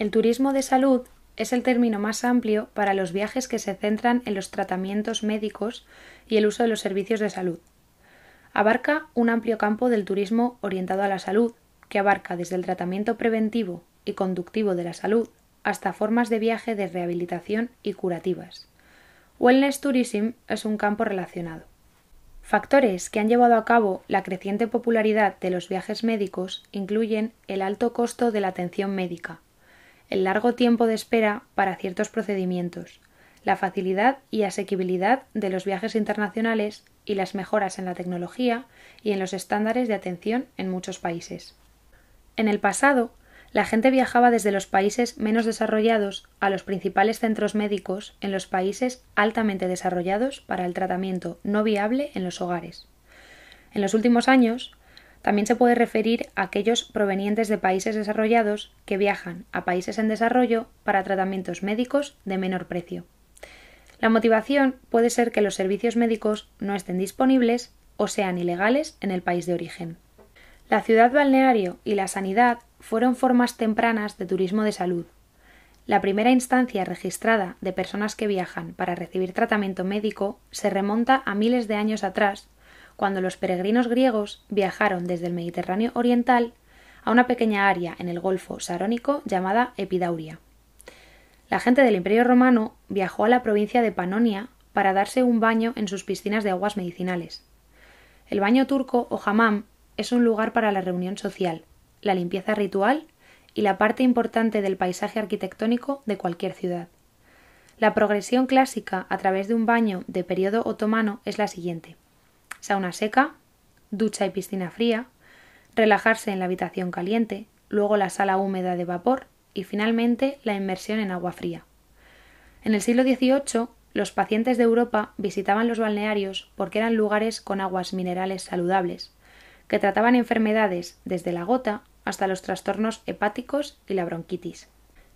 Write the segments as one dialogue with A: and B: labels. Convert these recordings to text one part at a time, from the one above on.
A: El turismo de salud es el término más amplio para los viajes que se centran en los tratamientos médicos y el uso de los servicios de salud. Abarca un amplio campo del turismo orientado a la salud, que abarca desde el tratamiento preventivo y conductivo de la salud hasta formas de viaje de rehabilitación y curativas. Wellness Tourism es un campo relacionado. Factores que han llevado a cabo la creciente popularidad de los viajes médicos incluyen el alto costo de la atención médica, el largo tiempo de espera para ciertos procedimientos, la facilidad y asequibilidad de los viajes internacionales y las mejoras en la tecnología y en los estándares de atención en muchos países. En el pasado, la gente viajaba desde los países menos desarrollados a los principales centros médicos en los países altamente desarrollados para el tratamiento no viable en los hogares. En los últimos años, también se puede referir a aquellos provenientes de países desarrollados que viajan a países en desarrollo para tratamientos médicos de menor precio. La motivación puede ser que los servicios médicos no estén disponibles o sean ilegales en el país de origen. La ciudad balneario y la sanidad fueron formas tempranas de turismo de salud. La primera instancia registrada de personas que viajan para recibir tratamiento médico se remonta a miles de años atrás cuando los peregrinos griegos viajaron desde el Mediterráneo oriental a una pequeña área en el Golfo Sarónico llamada Epidauria. La gente del Imperio romano viajó a la provincia de Panonia para darse un baño en sus piscinas de aguas medicinales. El baño turco o hammam es un lugar para la reunión social, la limpieza ritual y la parte importante del paisaje arquitectónico de cualquier ciudad. La progresión clásica a través de un baño de periodo otomano es la siguiente sauna seca, ducha y piscina fría, relajarse en la habitación caliente, luego la sala húmeda de vapor y finalmente la inmersión en agua fría. En el siglo XVIII, los pacientes de Europa visitaban los balnearios porque eran lugares con aguas minerales saludables, que trataban enfermedades desde la gota hasta los trastornos hepáticos y la bronquitis.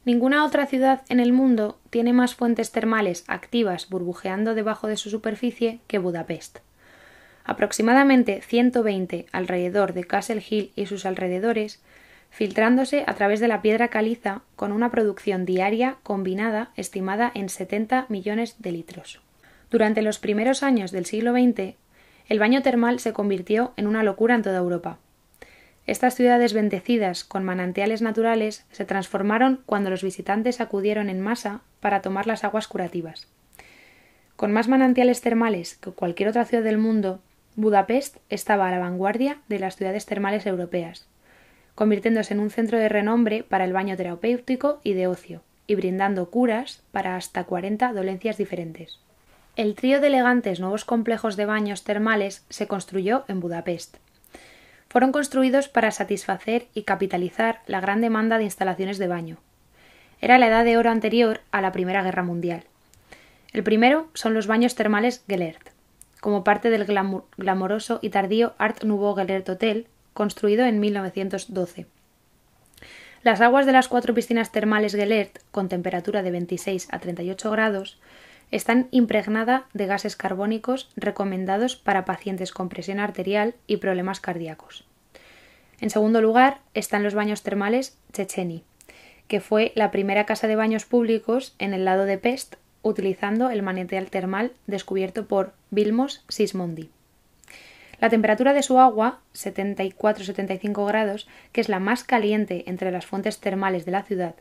A: Ninguna otra ciudad en el mundo tiene más fuentes termales activas burbujeando debajo de su superficie que Budapest aproximadamente 120 alrededor de Castle Hill y sus alrededores, filtrándose a través de la piedra caliza con una producción diaria combinada estimada en 70 millones de litros. Durante los primeros años del siglo XX, el baño termal se convirtió en una locura en toda Europa. Estas ciudades bendecidas con manantiales naturales se transformaron cuando los visitantes acudieron en masa para tomar las aguas curativas. Con más manantiales termales que cualquier otra ciudad del mundo, Budapest estaba a la vanguardia de las ciudades termales europeas, convirtiéndose en un centro de renombre para el baño terapéutico y de ocio, y brindando curas para hasta 40 dolencias diferentes. El trío de elegantes nuevos complejos de baños termales se construyó en Budapest. Fueron construidos para satisfacer y capitalizar la gran demanda de instalaciones de baño. Era la edad de oro anterior a la Primera Guerra Mundial. El primero son los baños termales Gellert, como parte del glamoroso y tardío Art Nouveau Gelert Hotel, construido en 1912. Las aguas de las cuatro piscinas termales Gellert, con temperatura de 26 a 38 grados, están impregnadas de gases carbónicos recomendados para pacientes con presión arterial y problemas cardíacos. En segundo lugar están los baños termales Checheni, que fue la primera casa de baños públicos en el lado de Pest utilizando el manantial termal descubierto por Vilmos Sismondi. La temperatura de su agua, 74-75 grados, que es la más caliente entre las fuentes termales de la ciudad.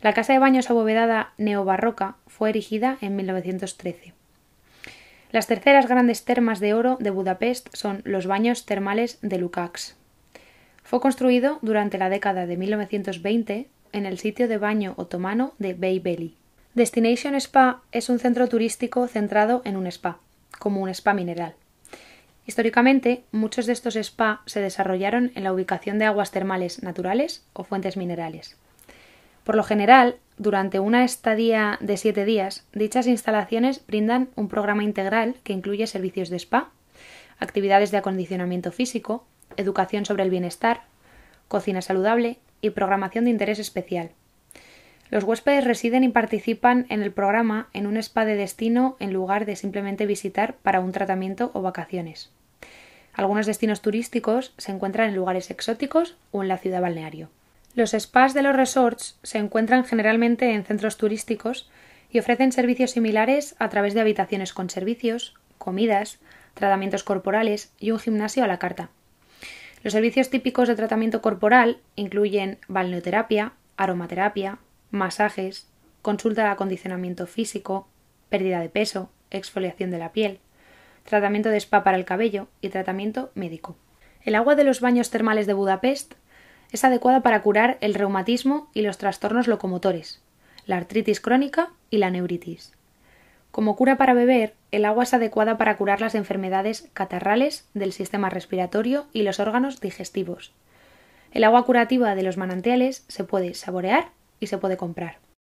A: La casa de baños abovedada neobarroca fue erigida en 1913. Las terceras grandes termas de oro de Budapest son los baños termales de Lukács. Fue construido durante la década de 1920 en el sitio de baño otomano de Beybeli. Destination Spa es un centro turístico centrado en un spa, como un spa mineral. Históricamente, muchos de estos spa se desarrollaron en la ubicación de aguas termales naturales o fuentes minerales. Por lo general, durante una estadía de siete días, dichas instalaciones brindan un programa integral que incluye servicios de spa, actividades de acondicionamiento físico, educación sobre el bienestar, cocina saludable y programación de interés especial, los huéspedes residen y participan en el programa en un spa de destino en lugar de simplemente visitar para un tratamiento o vacaciones. Algunos destinos turísticos se encuentran en lugares exóticos o en la ciudad balneario. Los spas de los resorts se encuentran generalmente en centros turísticos y ofrecen servicios similares a través de habitaciones con servicios, comidas, tratamientos corporales y un gimnasio a la carta. Los servicios típicos de tratamiento corporal incluyen balneoterapia, aromaterapia, masajes, consulta de acondicionamiento físico, pérdida de peso, exfoliación de la piel, tratamiento de spa para el cabello y tratamiento médico. El agua de los baños termales de Budapest es adecuada para curar el reumatismo y los trastornos locomotores, la artritis crónica y la neuritis. Como cura para beber, el agua es adecuada para curar las enfermedades catarrales del sistema respiratorio y los órganos digestivos. El agua curativa de los manantiales se puede saborear y se puede comprar.